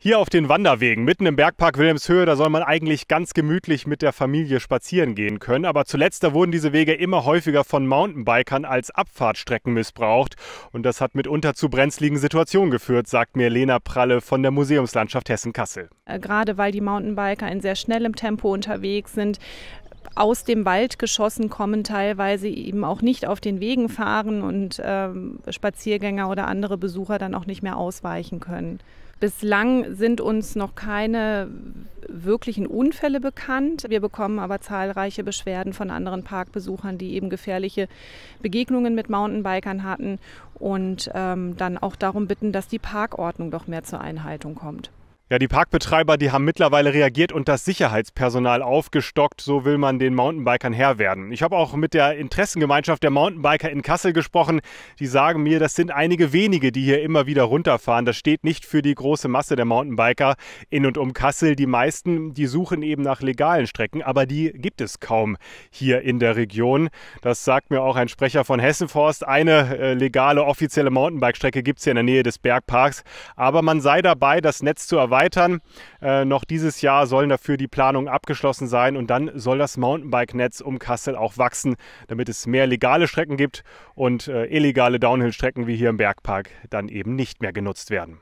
Hier auf den Wanderwegen, mitten im Bergpark Wilhelmshöhe, da soll man eigentlich ganz gemütlich mit der Familie spazieren gehen können. Aber zuletzt, da wurden diese Wege immer häufiger von Mountainbikern als Abfahrtstrecken missbraucht. Und das hat mitunter zu brenzligen Situationen geführt, sagt mir Lena Pralle von der Museumslandschaft Hessen-Kassel. Äh, gerade weil die Mountainbiker in sehr schnellem Tempo unterwegs sind, aus dem Wald geschossen kommen, teilweise eben auch nicht auf den Wegen fahren und ähm, Spaziergänger oder andere Besucher dann auch nicht mehr ausweichen können. Bislang sind uns noch keine wirklichen Unfälle bekannt. Wir bekommen aber zahlreiche Beschwerden von anderen Parkbesuchern, die eben gefährliche Begegnungen mit Mountainbikern hatten und ähm, dann auch darum bitten, dass die Parkordnung doch mehr zur Einhaltung kommt. Ja, die Parkbetreiber, die haben mittlerweile reagiert und das Sicherheitspersonal aufgestockt. So will man den Mountainbikern Herr werden. Ich habe auch mit der Interessengemeinschaft der Mountainbiker in Kassel gesprochen. Die sagen mir, das sind einige wenige, die hier immer wieder runterfahren. Das steht nicht für die große Masse der Mountainbiker in und um Kassel. Die meisten, die suchen eben nach legalen Strecken, aber die gibt es kaum hier in der Region. Das sagt mir auch ein Sprecher von Hessenforst. Eine äh, legale, offizielle Mountainbike-Strecke gibt es hier in der Nähe des Bergparks. Aber man sei dabei, das Netz zu erweitern erweitern. Äh, noch dieses Jahr sollen dafür die Planungen abgeschlossen sein und dann soll das Mountainbike-Netz um Kassel auch wachsen, damit es mehr legale Strecken gibt und äh, illegale Downhill-Strecken wie hier im Bergpark dann eben nicht mehr genutzt werden.